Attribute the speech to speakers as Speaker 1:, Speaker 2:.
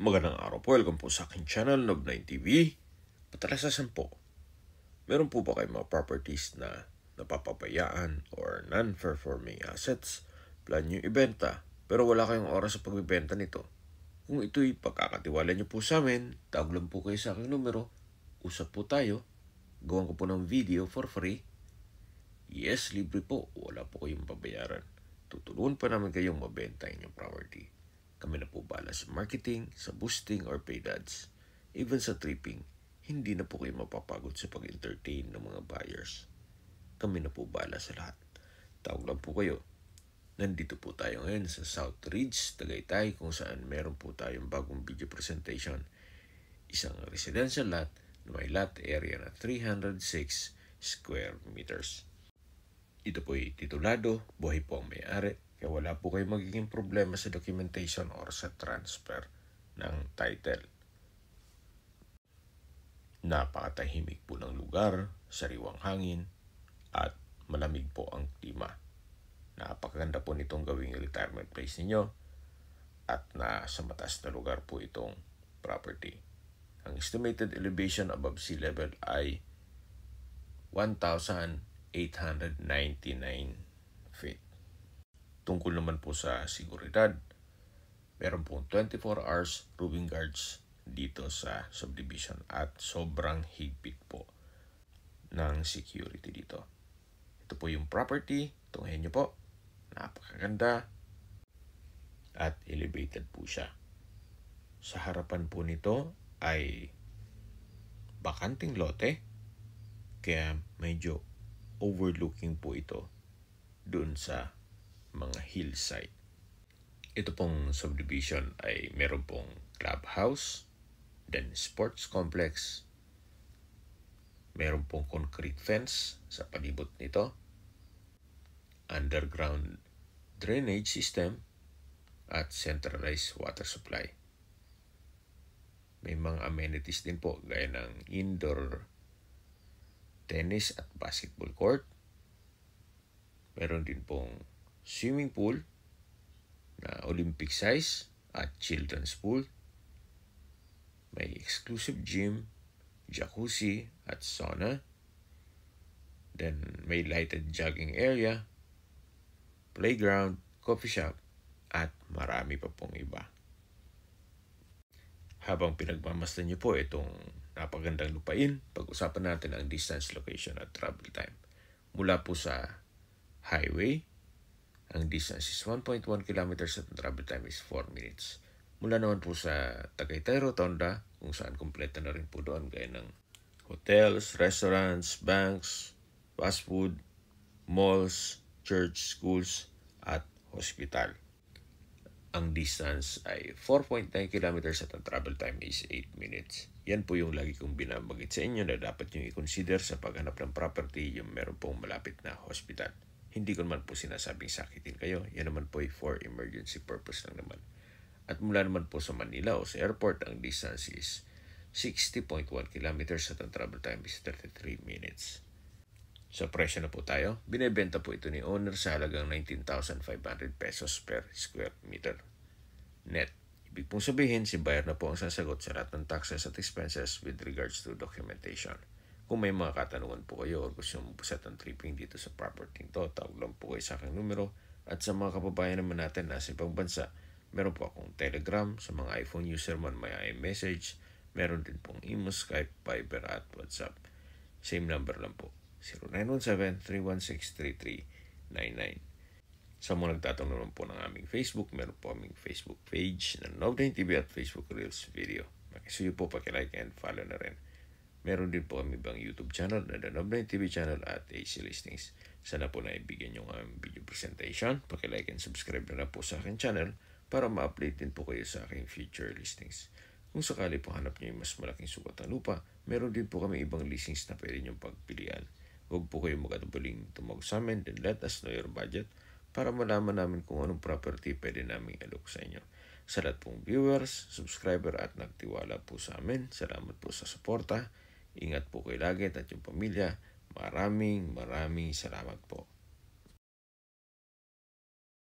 Speaker 1: Magandang araw po. Welcome po sa akin channel, Nob9 TV. Patalasasan po, meron po ba kayong mga properties na napapabayaan or non-performing assets? Plan nyo ibenta, pero wala kayong oras sa pagbibenta nito. Kung ito'y pagkakatiwala nyo po sa amin, tag lang po kayo sa aking numero, usap po tayo, Gawin ko po ng video for free. Yes, libre po, wala po kayong pabayaran. Tutulungan pa namin kayong mabenta inyong property. Kami na po bala sa marketing, sa boosting or paid ads. Even sa tripping, hindi na po kayo mapapagod sa pag-entertain ng mga buyers. Kami na po bala sa lahat. Tawag lang po kayo. Nandito po tayo ngayon sa South Ridge, Tagaytay, kung saan meron po tayong bagong video presentation. Isang residential lot na may lot area na 306 square meters. Ito po ay titulado, Buhay po ang may-ari kaya wala po kayo magiging problema sa documentation or sa transfer ng title. Napakatahimik po ng lugar, sariwang hangin, at malamig po ang klima. Napakaganda po nitong gawing retirement place ninyo at nasa mataas na lugar po itong property. Ang estimated elevation above sea level ay 1,899 Tungkol naman po sa seguridad, meron pong 24 hours roving guards dito sa subdivision at sobrang higpit po ng security dito. Ito po yung property. Tunghin nyo po. Napakaganda. At elevated po siya. Sa harapan po nito ay bakanting lote. Kaya medyo overlooking po ito dun sa mga hillside. Ito pong subdivision ay meron pong clubhouse, then sports complex, meron pong concrete fence sa palibot nito, underground drainage system, at centralized water supply. May mga amenities din po gaya ng indoor tennis at basketball court. Meron din pong swimming pool na Olympic size at children's pool. May exclusive gym, jacuzzi at sauna. Then may lighted jogging area, playground, coffee shop at marami pa pong iba. Habang pinagmamasdan niyo po itong napagandang lupain, pag-usapan natin ang distance location at travel time. Mula po sa highway ang distance is 1.1 kilometers at ang travel time is 4 minutes. Mula naman po sa Tagaytay Rotonda, kung saan kompleto na rin po doon gaya ng hotels, restaurants, banks, fast food, malls, church, schools, at hospital. Ang distance ay 4.9 kilometers at ang travel time is 8 minutes. Yan po yung lagi kong binabanggit sa inyo na dapat nyo i-consider sa paghanap ng property yung meron pong malapit na hospital. Hindi ko naman po sinasabing sakitin kayo. Yan naman po ay for emergency purpose lang naman. At mula naman po sa Manila o sa airport, ang distance is 60.1 kilometers at ang travel time is 33 minutes. Sa presyo na po tayo, binebenta po ito ni owner sa halagang 19,500 pesos per square meter. Net. Ibig pong sabihin, si buyer na po ang sasagot sa lahat ng taxes at expenses with regards to documentation. Kung may mga katanungan po kayo o gusto mong pusat ang tripping dito sa property to, tawag lang po kayo sa aking numero at sa mga kababayan naman natin nasa ibang bansa, meron po akong Telegram sa mga iPhone user man may iMessage, meron din pong email, Skype, Viber at WhatsApp. Same number lang po, 0917-316-3399. Sa mga nagtatanong naman po ng aming Facebook, meron po aming Facebook page ng Novdain TV at Facebook Reels video. Makisuyo po, pakilike and follow na rin. Meron din po kami bang YouTube channel na The Nobline TV channel at AC Listings. Sana po na ibigyan yung aming video presentation. Pakilike and subscribe na lang po sa akin channel para ma-update din po kayo sa aking future listings. Kung sakali po hanap nyo yung mas malaking sukat ng lupa, meron din po kami ibang listings na pwede nyong pagpilian. Huwag po kayong magatubaling tumawag sa amin then let us know your budget para malaman namin kung anong property pwede namin alok sa inyo. Salamat lahat pong viewers, subscriber at nagtiwala po sa amin, salamat po sa suporta. Ingat po kayo lagi at yung pamilya. Maraming maraming salamat po.